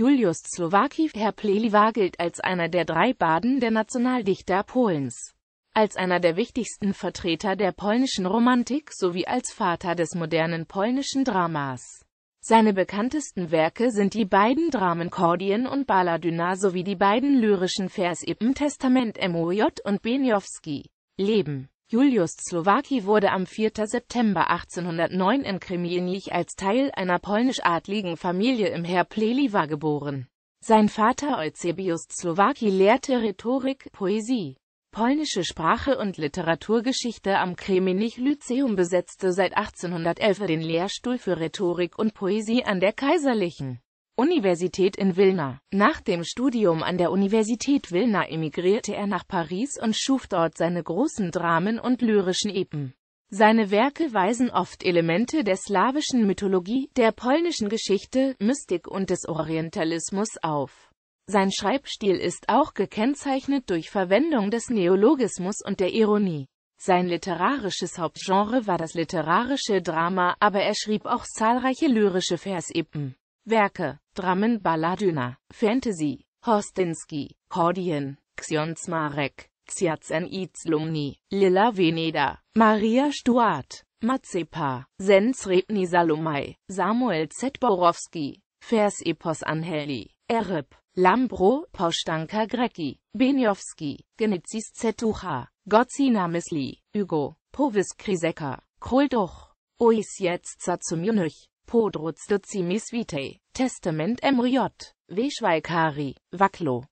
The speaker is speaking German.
Julius Slowacki. Herr Pleliwa gilt als einer der drei Baden der Nationaldichter Polens, als einer der wichtigsten Vertreter der polnischen Romantik sowie als Vater des modernen polnischen Dramas. Seine bekanntesten Werke sind die beiden Dramen Kordien und Baladyna sowie die beiden lyrischen Vers im Testament Moj und Beniowski. Leben Julius Slowacki wurde am 4. September 1809 in Kremienich als Teil einer polnisch-adligen Familie im Pleliwa geboren. Sein Vater Eusebius Slowacki lehrte Rhetorik, Poesie, polnische Sprache und Literaturgeschichte am Kremienich Lyzeum besetzte seit 1811 den Lehrstuhl für Rhetorik und Poesie an der Kaiserlichen Universität in Wilna. Nach dem Studium an der Universität Wilna emigrierte er nach Paris und schuf dort seine großen Dramen und lyrischen Epen. Seine Werke weisen oft Elemente der slawischen Mythologie, der polnischen Geschichte, Mystik und des Orientalismus auf. Sein Schreibstil ist auch gekennzeichnet durch Verwendung des Neologismus und der Ironie. Sein literarisches Hauptgenre war das literarische Drama, aber er schrieb auch zahlreiche lyrische Versepen. Werke, Drammen Balladyna, Fantasy, Hostinski, Kordien, Xionsmarek, Xiazen Izlumni, Lilla Veneda, Maria Stuart, Mazepa, Sens Repni Salomai, Samuel Z. Borowski, Vers Epos Anheli, Erib, Lambro, Paustanka Grecki, Benjowski, Genizis Zetucha, Gozina Misli, Hugo, Povis Kriseka, Krulduch, Oisjetz Zazumjunuch, Podruz do vitae, testament emriot, V. Schweikari,